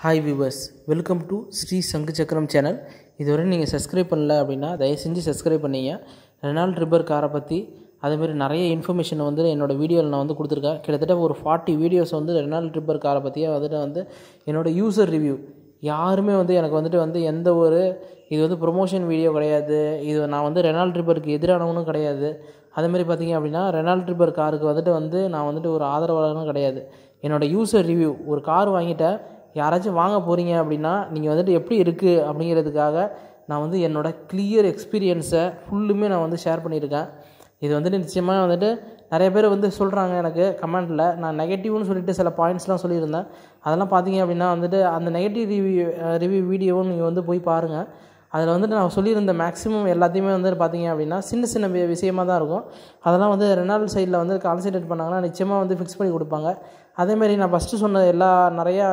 hi viewers welcome to Shri Sangu Chakkaram channel இதுவரை நீங்கள் subscribe பண்ணல அப்படின்னா தயவு செஞ்சு சப்ஸ்கிரைப் பண்ணிங்க ரெனால்ட் ரிப்பர் காரை பற்றி அதுமாரி நிறைய இன்ஃபர்மேஷன் வந்து என்னோடய வீடியோவில் நான் வந்து கொடுத்துருக்கேன் கிட்டத்தட்ட ஒரு ஃபார்ட்டி வீடியோஸ் வந்து ரெனால்ட் ரிப்பர் காரை பற்றியே வந்துட்டு வந்து என்னோடய யூசர் ரிவ்யூ யாருமே வந்து எனக்கு வந்துட்டு வந்து எந்த ஒரு இது வந்து ப்ரொமோஷன் வீடியோ கிடையாது இது நான் வந்து ரெனால்ட் ரிப்பருக்கு எதிரானவனும் கிடையாது அதேமாரி பார்த்திங்க அப்படின்னா ரெனால்ட் ரிப்பர் காருக்கு வந்துட்டு வந்து நான் வந்துட்டு ஒரு ஆதரவாளரும் கிடையாது என்னோடய யூசர் ரிவ்யூ ஒரு கார் வாங்கிட்டேன் யாராச்சும் வாங்க போகிறீங்க அப்படின்னா நீங்கள் வந்துட்டு எப்படி இருக்குது அப்படிங்கிறதுக்காக நான் வந்து என்னோடய கிளியர் எக்ஸ்பீரியன்ஸை ஃபுல்லுமே நான் வந்து ஷேர் பண்ணியிருக்கேன் இது வந்துட்டு நிச்சயமாக வந்துட்டு நிறைய பேர் வந்து சொல்கிறாங்க எனக்கு கமெண்ட்டில் நான் நெகட்டிவ்னு சொல்லிட்டு சில பாயிண்ட்ஸ்லாம் சொல்லியிருந்தேன் அதெல்லாம் பார்த்தீங்க அப்படின்னா வந்துட்டு அந்த நெகட்டிவ் ரிவ்யூ ரிவ்யூ வீடியோவும் நீங்கள் வந்து போய் பாருங்கள் அதில் வந்துட்டு நான் சொல்லியிருந்த மேக்ஸிமம் எல்லாத்தையுமே வந்து பார்த்திங்க அப்படின்னா சின்ன சின்ன விஷயமாக தான் இருக்கும் அதெல்லாம் வந்து ரெனால்டு சைடில் வந்து கான்சன்ட்ரேட் பண்ணாங்கன்னா நிச்சயமாக வந்து ஃபிக்ஸ் பண்ணி கொடுப்பாங்க அதேமாரி நான் ஃபஸ்ட்டு சொன்ன எல்லா நிறையா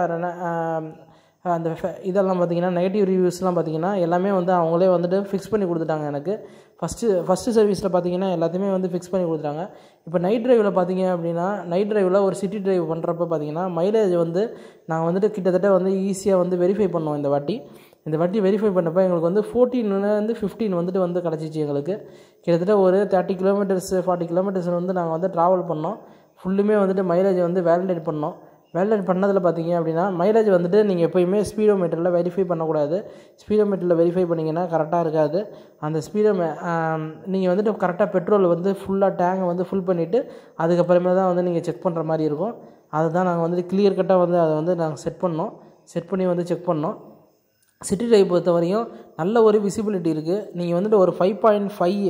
அந்த இதெல்லாம் பார்த்திங்கன்னா நெகட்டிவ் ரிவ்யூஸ்லாம் பார்த்திங்கன்னா எல்லாமே வந்து அவங்களே வந்துட்டு ஃபிக்ஸ் பண்ணி கொடுத்துட்டாங்க எனக்கு ஃபஸ்ட்டு ஃபஸ்ட்டு சர்வீஸில் பார்த்திங்கன்னா எல்லாத்தையுமே வந்து ஃபிக்ஸ் பண்ணி கொடுத்துட்டாங்க இப்போ நைட் ட்ரைவில் பார்த்திங்க அப்படின்னா நைட் ட்ரைவில் ஒரு சிட்டி ட்ரைவ் பண்ணுறப்ப பார்த்திங்கன்னா மைலேஜ் வந்து நாங்கள் வந்துட்டு கிட்டத்தட்ட வந்து ஈஸியாக வந்து வெரிஃபை பண்ணோம் இந்த வாட்டி இந்த வாட்டி வெரிஃபை பண்ணப்போ எங்களுக்கு வந்து ஃபோர்டீன்லேருந்து ஃபிஃப்டீன் வந்துட்டு வந்து கிடச்சிச்சு எங்களுக்கு கிட்டத்தட்ட ஒரு தேர்ட்டி கிலோமீட்டர்ஸ் ஃபார்ட்டி கிலோமீட்டர்ஸ் வந்து நாங்கள் வந்து ட்ராவல் பண்ணோம் ஃபுல்லுமே வந்துட்டு மைலேஜ் வந்து வேலிடேட் பண்ணோம் வேலிடேட் பண்ணதில் பார்த்தீங்க அப்படின்னா மைலேஜ் வந்துட்டு நீங்கள் எப்போயுமே ஸ்பீடோ மீட்டரில் வெரிஃபை பண்ணக்கூடாது ஸ்பீடோ மீட்டரில் வெரிஃபை பண்ணிங்கன்னா கரெக்டாக இருக்காது அந்த ஸ்பீடோ நீங்கள் வந்துட்டு கரெக்டாக பெட்ரோல் வந்து ஃபுல்லாக டேங்கை வந்து ஃபுல் பண்ணிவிட்டு அதுக்கப்புறமே தான் வந்து நீங்கள் செக் பண்ணுற மாதிரி இருக்கும் அதுதான் நாங்கள் வந்துட்டு கிளியர் கட்டாக வந்து அதை வந்து நாங்கள் செட் பண்ணோம் செட் பண்ணி வந்து செக் பண்ணோம் சிட்டி டிரைவ் பொறுத்த வரையும் நல்ல ஒரு விசிபிலிட்டி இருக்குது நீங்கள் வந்துட்டு ஒரு ஃபைவ் பாயிண்ட் ஃபைவ்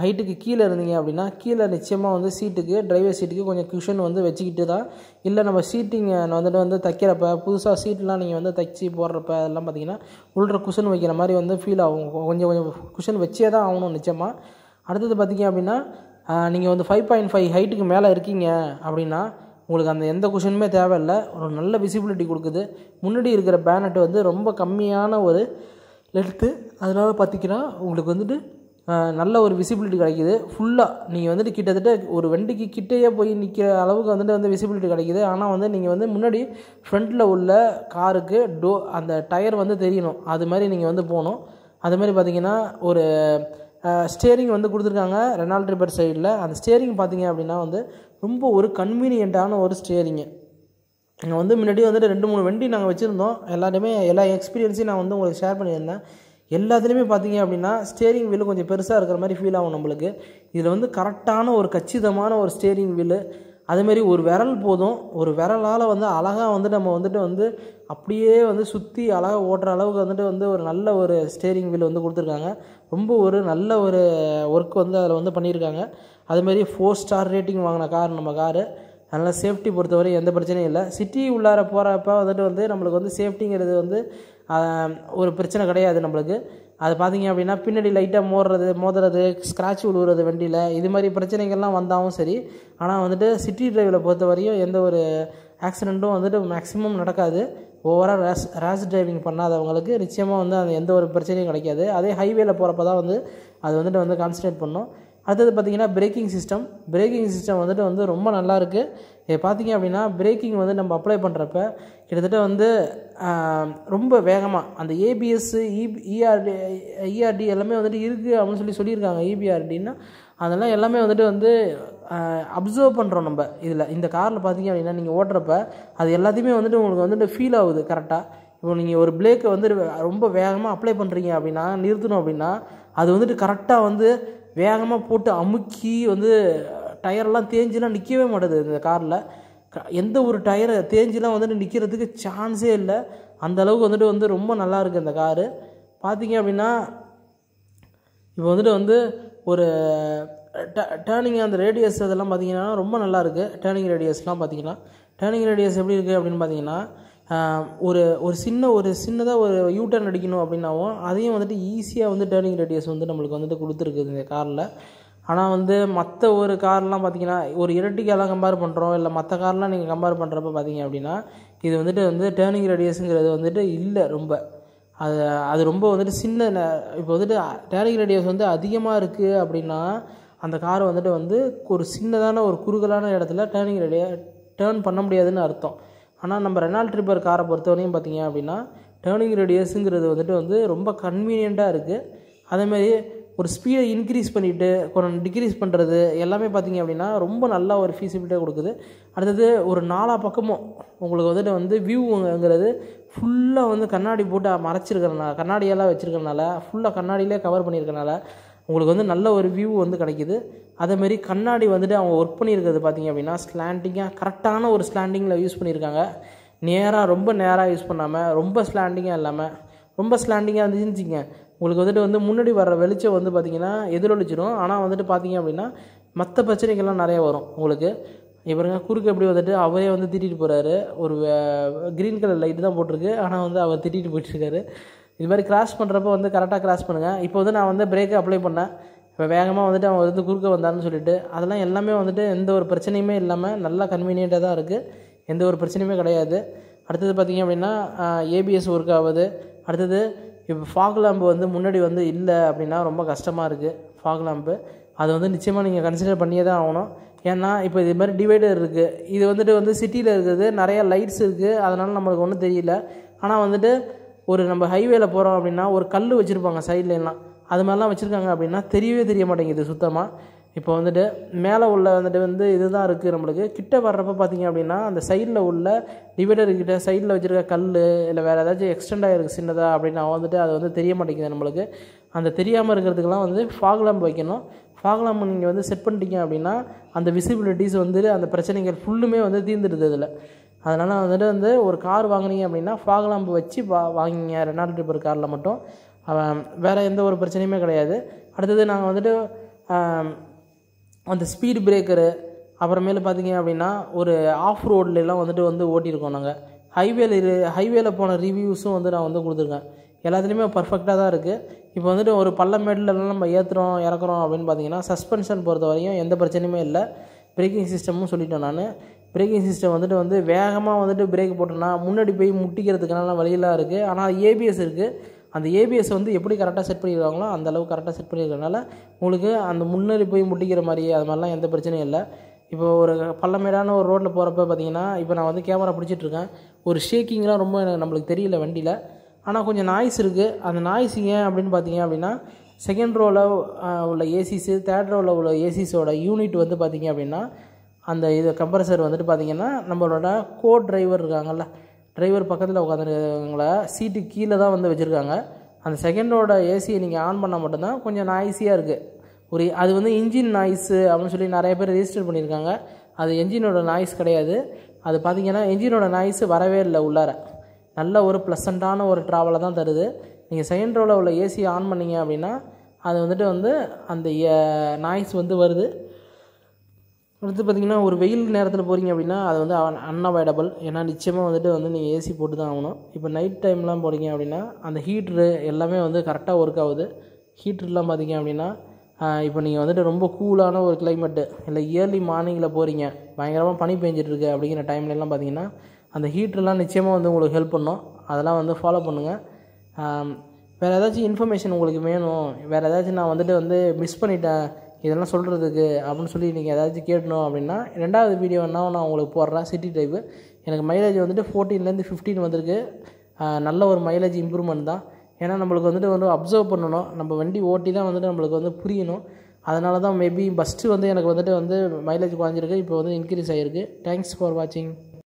ஹைட்டுக்கு கீழே இருந்தீங்க அப்படின்னா கீழே நிச்சயமாக வந்து சீட்டுக்கு டிரைவர் சீட்டுக்கு கொஞ்சம் குஷன் வந்து வச்சுக்கிட்டு தான் இல்லை நம்ம சீட்டிங் வந்துட்டு வந்து தைக்கிறப்ப புதுசாக சீட்லாம் நீங்கள் வந்து தைச்சி போடுறப்ப அதெல்லாம் பார்த்தீங்கன்னா உள்ள குஷன் வைக்கிற மாதிரி வந்து ஃபீல் ஆகும் கொஞ்சம் கொஞ்சம் குஷன் வச்சே தான் ஆகணும் நிச்சயமாக அடுத்தது பார்த்திங்க அப்படின்னா நீங்கள் வந்து ஃபைவ் பாயிண்ட் ஃபைவ் ஹைட்டுக்கு மேலே இருக்கீங்க அப்படின்னா உங்களுக்கு அந்த எந்த குஷனுமே தேவையில்லை ஒரு நல்ல விசிபிலிட்டி கொடுக்குது முன்னாடி இருக்கிற பேனட் வந்து ரொம்ப கம்மியான ஒரு லெட்டு அதனால் பார்த்திங்கன்னா உங்களுக்கு வந்துட்டு நல்ல ஒரு விசிபிலிட்டி கிடைக்கிது ஃபுல்லாக நீங்கள் வந்துட்டு கிட்டத்தட்ட ஒரு வண்டிக்கு கிட்டேயே போய் நிற்கிற அளவுக்கு வந்துட்டு வந்து விசிபிலிட்டி கிடைக்கிது ஆனால் வந்து நீங்கள் வந்து முன்னாடி ஃப்ரண்ட்டில் உள்ள காருக்கு டோ அந்த டயர் வந்து தெரியணும் அது மாதிரி நீங்கள் வந்து போகணும் அது மாதிரி பார்த்தீங்கன்னா ஒரு ஸ்டேரிங் வந்து கொடுத்துருக்காங்க ரெனால்ட் ரிப்பர் சைடில் அந்த ஸ்டேரிங் பார்த்தீங்க அப்படின்னா வந்து ரொம்ப ஒரு கன்வீனியண்ட்டான ஒரு ஸ்டேரிங்கு நாங்கள் வந்து முன்னாடி வந்துட்டு ரெண்டு மூணு வண்டி நாங்கள் வச்சுருந்தோம் எல்லாருமே எல்லா எக்ஸ்பீரியன்ஸையும் நான் வந்து உங்களுக்கு ஷேர் பண்ணியிருந்தேன் எல்லாத்துலேயுமே பார்த்தீங்க அப்படின்னா ஸ்டேரிங் வீலு கொஞ்சம் பெருசாக இருக்கிற மாதிரி ஃபீல் ஆகும் நம்மளுக்கு இதில் வந்து கரெக்டான ஒரு கச்சிதமான ஒரு ஸ்டேரிங் வீலு அதேமாரி ஒரு விரல் போதும் ஒரு விரலால் வந்து அழகாக வந்து நம்ம வந்துட்டு வந்து அப்படியே வந்து சுற்றி அழகாக ஓட்டுற அளவுக்கு வந்துட்டு வந்து ஒரு நல்ல ஒரு ஸ்டேரிங் வீல் வந்து கொடுத்துருக்காங்க ரொம்ப ஒரு நல்ல ஒரு ஒர்க் வந்து அதில் வந்து பண்ணியிருக்காங்க அதுமாரி ஃபோர் ஸ்டார் ரேட்டிங் வாங்கின கார் நம்ம காரு அதனால் சேஃப்டி பொறுத்தவரை எந்த பிரச்சனையும் இல்லை சிட்டி உள்ளார போகிறப்ப வந்துட்டு வந்து நம்மளுக்கு வந்து சேஃப்டிங்கிறது வந்து ஒரு பிரச்சனை கிடையாது நம்மளுக்கு அது பார்த்திங்க அப்படின்னா பின்னாடி லைட்டாக மோடுறது மோதுறது ஸ்க்ராட்ச் விழுவுறது வண்டியில் இது மாதிரி பிரச்சனைகள்லாம் வந்தாலும் சரி ஆனால் வந்துட்டு சிட்டி டிரைவில் பொறுத்த வரையும் எந்த ஒரு ஆக்சிடெண்ட்டும் வந்துட்டு மேக்ஸிமம் நடக்காது ஓவராக ரேஸ் ரேஸ் டிரைவிங் பண்ணாதவங்களுக்கு நிச்சயமாக வந்து அது எந்த ஒரு பிரச்சனையும் கிடைக்காது அதே ஹைவேயில் போகிறப்ப தான் வந்து அது வந்துட்டு வந்து கான்சன்ட்ரேட் பண்ணும் அடுத்தது பார்த்திங்கன்னா பிரேக்கிங் சிஸ்டம் பிரேக்கிங் சிஸ்டம் வந்துட்டு வந்து ரொம்ப நல்லா இருக்குது இது பார்த்திங்க அப்படின்னா பிரேக்கிங் வந்து நம்ம அப்ளை பண்ணுறப்ப கிட்டத்தட்ட வந்து ரொம்ப வேகமாக அந்த ஏபிஎஸ் இபி இஆர்டி இஆர்டி எல்லாமே வந்துட்டு இருக்குது அப்படின்னு சொல்லி சொல்லியிருக்காங்க இபிஆர்டின்னா e அதெல்லாம் எல்லாமே வந்துட்டு வந்து அப்சர்வ் பண்ணுறோம் நம்ம இதில் இந்த காரில் பார்த்திங்க அப்படின்னா நீங்கள் ஓட்டுறப்ப அது எல்லாத்தையுமே வந்துட்டு உங்களுக்கு வந்துட்டு ஃபீல் ஆகுது கரெக்டாக இப்போ நீங்கள் ஒரு பிளேக்கை வந்து ரொம்ப வேகமாக அப்ளை பண்ணுறீங்க அப்படின்னா நிறுத்தணும் அப்படின்னா அது வந்துட்டு கரெக்டாக வந்து வேகமாக போட்டு அமுக்கி வந்து டயரெல்லாம் தேஞ்சுலாம் நிற்கவே மாட்டேது இந்த காரில் எந்த ஒரு டயரை தேஞ்சுலாம் வந்துட்டு நிற்கிறதுக்கு சான்ஸே இல்லை அந்தளவுக்கு வந்துட்டு வந்து ரொம்ப நல்லாயிருக்கு அந்த இந்த காரு பார்த்தீங்க அப்படின்னா இப்போ வந்துட்டு வந்து ஒரு டேர்னிங் அந்த ரேடியஸ் அதெல்லாம் பார்த்தீங்கன்னா ரொம்ப நல்லாயிருக்கு டேர்னிங் ரேடியஸ்லாம் பார்த்தீங்கன்னா டேர்னிங் ரேடியஸ் எப்படி இருக்குது அப்படின்னு பார்த்தீங்கன்னா ஒரு ஒரு சின்ன ஒரு சின்னதாக ஒரு யூ டர்ன் அடிக்கணும் அப்படின்னாவும் அதையும் வந்துட்டு ஈஸியாக வந்து டேர்னிங் ரேடியஸ் வந்து நம்மளுக்கு வந்துட்டு கொடுத்துருக்குது இந்த காரில் ஆனால் வந்து மற்ற ஒரு கார்லாம் பார்த்தீங்கன்னா ஒரு இரட்டிக்கெல்லாம் கம்பேர் பண்ணுறோம் இல்லை மற்ற கார்லாம் நீங்கள் கம்பேர் பண்ணுறப்ப பார்த்தீங்க அப்படின்னா இது வந்துட்டு வந்து டேர்னிங் ரேடியஸுங்கிறது வந்துட்டு இல்லை ரொம்ப அது அது ரொம்ப வந்துட்டு சின்ன இப்போ வந்துட்டு டேர்னிங் ரேடியஸ் வந்து அதிகமாக இருக்குது அப்படின்னா அந்த கார் வந்துட்டு வந்து ஒரு சின்னதான ஒரு குறுகலான இடத்துல டேர்னிங் ரேடிய டேர்ன் பண்ண முடியாதுன்னு அர்த்தம் ஆனால் நம்ம ரெனால்ட் ட்ரிப்பர் காரை பொறுத்தவரையும் பார்த்திங்க அப்படின்னா டேர்னிங் ரேடியஸுங்கிறது வந்துட்டு வந்து ரொம்ப கன்வீனியண்ட்டாக இருக்குது அதேமாரி ஒரு ஸ்பீடை இன்க்ரீஸ் பண்ணிவிட்டு கொஞ்சம் டிக்ரீஸ் பண்ணுறது எல்லாமே பார்த்திங்க அப்படின்னா ரொம்ப நல்லா ஒரு ஃபீஸிபிலிட்டியாக கொடுக்குது அடுத்தது ஒரு நாலா பக்கமும் உங்களுக்கு வந்துட்டு வந்து வியூங்கிறது ஃபுல்லாக வந்து கண்ணாடி போட்டு மறைச்சிருக்கிறனால கண்ணாடியெல்லாம் வச்சுருக்கனால ஃபுல்லாக கண்ணாடியிலே கவர் பண்ணியிருக்கனால உங்களுக்கு வந்து நல்ல ஒரு வியூ வந்து கிடைக்கிது அதேமாரி கண்ணாடி வந்துட்டு அவங்க ஒர்க் பண்ணியிருக்கிறது பார்த்திங்க அப்படின்னா ஸ்லாண்டிங்காக கரெக்டான ஒரு ஸ்லாண்டிங்கில் யூஸ் பண்ணியிருக்காங்க நேராக ரொம்ப நேராக யூஸ் பண்ணாமல் ரொம்ப ஸ்லாண்டிங்காக இல்லாமல் ரொம்ப ஸ்லாண்டிங்காக இருந்துச்சுங்க உங்களுக்கு வந்துட்டு வந்து முன்னாடி வர வெளிச்சம் வந்து பார்த்திங்கன்னா எதிரொலிச்சிடும் ஆனால் வந்துட்டு பார்த்திங்க அப்படின்னா மற்ற பிரச்சனைகள்லாம் நிறைய வரும் உங்களுக்கு இவருங்க குறுக்கு எப்படி வந்துட்டு அவரே வந்து திட்டிகிட்டு போகிறாரு ஒரு க்ரீன் கலர் லைட்டு தான் போட்டிருக்கு ஆனால் வந்து அவர் திட்டிகிட்டு போயிட்டுருக்காரு இது மாதிரி கிராஸ் பண்ணுறப்போ வந்து கரெக்டாக கிராஸ் பண்ணுங்கள் இப்போ வந்து நான் வந்து பிரேக்கை அப்ளை பண்ணேன் இப்போ வேகமாக வந்துட்டு அவன் வந்து குறுக்க வந்தான்னு சொல்லிட்டு அதெல்லாம் எல்லாமே வந்துட்டு எந்த ஒரு பிரச்சனையுமே இல்லாமல் நல்லா கன்வீனியண்ட்டாக தான் இருக்குது எந்த ஒரு பிரச்சனையுமே கிடையாது அடுத்தது பார்த்திங்க அப்படின்னா ஏபிஎஸ் ஒர்க் ஆகுது அடுத்தது இப்போ ஃபாக் லேம்பு வந்து முன்னாடி வந்து இல்லை அப்படின்னா ரொம்ப கஷ்டமாக இருக்குது ஃபாக் லேம்பு அது வந்து நிச்சயமாக நீங்கள் கன்சிடர் பண்ணியே தான் ஆகணும் ஏன்னா இப்போ இது மாதிரி டிவைடர் இருக்குது இது வந்துட்டு வந்து சிட்டியில் இருக்கிறது நிறையா லைட்ஸ் இருக்குது அதனால் நம்மளுக்கு ஒன்றும் தெரியல ஆனால் வந்துட்டு ஒரு நம்ம ஹைவேல போகிறோம் அப்படின்னா ஒரு கல் வச்சுருப்பாங்க சைடில் எல்லாம் அது மாதிரிலாம் வச்சுருக்காங்க அப்படின்னா தெரியவே தெரிய மாட்டேங்குது சுத்தமாக இப்போ வந்துட்டு மேலே உள்ள வந்துட்டு வந்து இதுதான் இருக்குது நம்மளுக்கு கிட்ட வர்றப்ப பார்த்தீங்க அப்படின்னா அந்த சைடில் உள்ள டிவைடர்கிட்ட சைடில் வச்சுருக்க கல் இல்லை வேறு ஏதாச்சும் எக்ஸ்டெண்ட் ஆகிருக்கு சின்னதாக அப்படின்னா வந்துட்டு அது வந்து தெரிய மாட்டேங்குது நம்மளுக்கு அந்த தெரியாமல் இருக்கிறதுக்கெலாம் வந்து ஃபாக்லாம்ப் வைக்கணும் ஃபாக்லாம்ப் நீங்கள் வந்து செட் பண்ணிட்டீங்க அப்படின்னா அந்த விசிபிலிட்டிஸ் வந்து அந்த பிரச்சனைகள் ஃபுல்லுமே வந்து தீர்ந்துடுது இதில் அதனால் வந்துட்டு வந்து ஒரு கார் வாங்கினீங்க அப்படின்னா ஃபாக் லாம்பு வச்சு வா வாங்கிங்க ரெனால்ட் ட்ரிப்பர் காரில் மட்டும் வேறு எந்த ஒரு பிரச்சனையுமே கிடையாது அடுத்தது நாங்கள் வந்துட்டு அந்த ஸ்பீடு பிரேக்கரு அப்புறமேலு பார்த்தீங்க அப்படின்னா ஒரு ஆஃப் ரோட்லலாம் வந்துட்டு வந்து ஓட்டியிருக்கோம் நாங்கள் ஹைவேல ஹைவேயில் போன ரிவ்யூஸும் வந்து நான் வந்து கொடுத்துருக்கேன் எல்லாத்துலேயுமே பர்ஃபெக்டாக தான் இருக்குது இப்போ வந்துட்டு ஒரு பள்ளமேட்டிலலாம் நம்ம ஏற்றுறோம் இறக்குறோம் அப்படின்னு பார்த்தீங்கன்னா சஸ்பென்ஷன் பொறுத்த வரையும் எந்த பிரச்சனையுமே இல்லை பிரேக்கிங் சிஸ்டமும் சொல்லிட்டேன் நான் பிரேக்கிங் சிஸ்டம் வந்துட்டு வந்து வேகமாக வந்துட்டு பிரேக் போட்டோம்னா முன்னாடி போய் முட்டிக்கிறதுக்கான வழியெல்லாம் இருக்குது ஆனால் ஏபிஎஸ் இருக்குது அந்த ஏபிஎஸ் வந்து எப்படி கரெக்டாக செட் பண்ணிடுவாங்களோ அந்த அளவுக்கு கரெக்டாக செட் பண்ணியிருக்கிறதுனால உங்களுக்கு அந்த முன்னாடி போய் முட்டிக்கிற மாதிரி அது மாதிரிலாம் எந்த பிரச்சனையும் இல்லை இப்போ ஒரு பள்ளமேடான ஒரு ரோட்டில் போகிறப்ப பார்த்தீங்கன்னா இப்போ நான் வந்து கேமரா பிடிச்சிட்ருக்கேன் ஒரு ஷேக்கிங்லாம் ரொம்ப எனக்கு நம்மளுக்கு தெரியல வண்டியில் ஆனால் கொஞ்சம் நாய்ஸ் இருக்குது அந்த நாய்ஸ் ஏன் அப்படின்னு பார்த்தீங்க அப்படின்னா செகண்ட் ரோவில் உள்ள ஏசிஸு தேர்ட் ரோவில் உள்ள ஏசிஸோட யூனிட் வந்து பார்த்திங்க அப்படின்னா அந்த இது கம்ப்ரஸர் வந்துட்டு பார்த்திங்கன்னா நம்மளோட கோ டிரைவர் இருக்காங்கள்ல டிரைவர் பக்கத்தில் உட்காந்துருக்கவங்கள சீட்டு கீழே தான் வந்து வச்சுருக்காங்க அந்த செகண்டோட ஏசியை நீங்கள் ஆன் பண்ணால் மட்டும்தான் கொஞ்சம் நாய்ஸியாக இருக்குது ஒரு அது வந்து இன்ஜின் நாய்ஸு அப்படின்னு சொல்லி நிறைய பேர் ரெஜிஸ்டர் பண்ணியிருக்காங்க அது என்ஜினோட நாய்ஸ் கிடையாது அது பார்த்திங்கன்னா என்ஜினோட நாய்ஸ் வரவே இல்லை உள்ளார நல்ல ஒரு ப்ளசண்ட்டான ஒரு ட்ராவலை தான் தருது நீங்கள் செகண்ட் ரோவில் உள்ள ஏசியை ஆன் பண்ணிங்க அப்படின்னா அது வந்துட்டு வந்து அந்த நாய்ஸ் வந்து வருது அடுத்து பார்த்திங்கன்னா ஒரு வெயில் நேரத்தில் போகிறீங்க அப்படின்னா அது வந்து அன்அவாய்டபுள் ஏன்னா நிச்சயமாக வந்துட்டு வந்து நீங்கள் ஏசி போட்டு தான் ஆகணும் இப்போ நைட் டைம்லாம் போகிறீங்க அப்படின்னா அந்த ஹீட்ரு எல்லாமே வந்து கரெக்டாக ஒர்க் ஆகுது ஹீட்ருலாம் பார்த்திங்க அப்படின்னா இப்போ நீங்கள் வந்துட்டு ரொம்ப கூலான ஒரு கிளைமேட்டு இல்லை இயர்லி மார்னிங்கில் போகிறீங்க பயங்கரமாக பனி பெஞ்சிட்ருக்கு அப்படிங்கிற டைம்லலாம் பார்த்திங்கன்னா அந்த ஹீட்ருலாம் நிச்சயமாக வந்து உங்களுக்கு ஹெல்ப் பண்ணும் அதெல்லாம் வந்து ஃபாலோ பண்ணுங்கள் வேறு ஏதாச்சும் இன்ஃபர்மேஷன் உங்களுக்கு வேணும் வேறு ஏதாச்சும் நான் வந்துட்டு வந்து மிஸ் பண்ணிட்டேன் இதெல்லாம் சொல்கிறதுக்கு அப்படின்னு சொல்லி நீங்கள் ஏதாச்சும் கேட்டணும் அப்படின்னா ரெண்டாவது வீடியோ என்ன நான் உங்களுக்கு போடுறேன் சிட்டி டைப்பு எனக்கு மைலேஜ் வந்துட்டு ஃபோர்டீன்லேருந்து ஃபிஃப்டீன் வந்திருக்கு நல்ல ஒரு மைலேஜ் இம்ப்ரூவ்மெண்ட் தான் ஏன்னா நம்மளுக்கு வந்துட்டு வந்து அப்சர்வ் பண்ணணும் நம்ம வண்டி ஓட்டி தான் வந்துட்டு நம்மளுக்கு வந்து புரியணும் அதனால தான் மேபி ஃபஸ்ட்டு வந்து எனக்கு வந்துட்டு வந்து மைலேஜ் குறைஞ்சிருக்கு இப்போ வந்து இன்க்ரீஸ் ஆகிருக்கு தேங்க்ஸ் ஃபார் வாட்சிங்